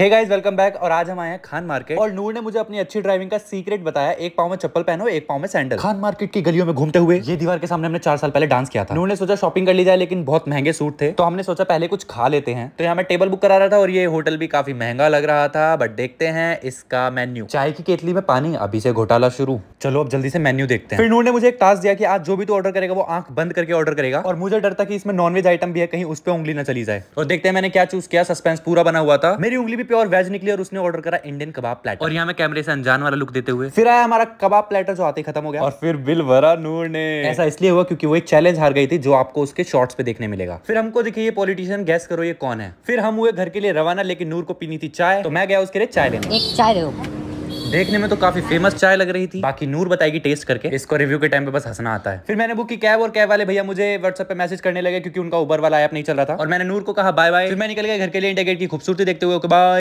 hey guys welcome back और आज हम आए हैं खान मार्केट और नूर ने मुझे अपनी अच्छी ड्राइविंग का सीक्रेट बताया एक पाव में चप्पल पहनो एक पाव में सैंडल खान मार्केट की गलियों में घूमते हुए ये दीवार के सामने हमने चार साल पहले डांस किया था नूर ने सोचा शॉपिंग कर ली जाए लेकिन बहुत महंगे सूट थे तो हमने सोचा पहले कुछ खा लेते हैं तो यहाँ मैं टेबल बुक करा रहा था और ये होटल भी काफी महंगा लग रहा था बट देखते हैं इसका मेन्यू चाय की केतली में पानी अभी से घोटाला शुरू चलो अब जल्दी से मेन्यू देखते हैं फिर नूर ने मुझे एक टास्क दिया कि आज जो भी तो ऑर्डर करेगा वो आंख बंद करके ऑर्डर करेगा और मुझे डर था कि इसमें नॉनवेज आइटम भी है कहीं उस पर उंगली ना चली जाए और तो देखते हैं मैंने क्या चूज किया सस्पेंस पूरा बना हुआ था मेरी उंगली भी प्योर वेज निकली और उसने ऑर्डर करा इंडियन कबाब प्लेटर और यहाँ कैमरे से अनजान वाला लुक देते हुए फिर आया हमारा कबाब प्लेटर जो आते खत्म हो गया और फिर बिल भरा नूर ने ऐसा इसलिए हुआ क्योंकि वो एक चैलेंज हार गई थी जो आपको उसके शॉर्ट्स पे देखने मिलेगा फिर हमको देखिए ये पॉलिटिशियन गैस करो ये कौन है फिर हम हुए घर के लिए रवाना लेकिन नूर को पीनी थी चाय तो मैं गया उसके लिए चाय लेने एक चाय देखने में तो काफी फेमस चाय लग रही थी बाकी नूर बताएगी टेस्ट करके इसको रिव्यू के टाइम पे बस हंसना आता है फिर मैंने बुक की कैब और कैब वाले भैया मुझे व्हाट्सएप पे मैसेज करने लगे क्योंकि उनका उबर वाला ऐप नहीं चल रहा था और मैंने नूर को कहा बाय बाय फिर मैं निकल गया घर के लिए इंडिया गेट की खूबसूरती देखते हुए बाय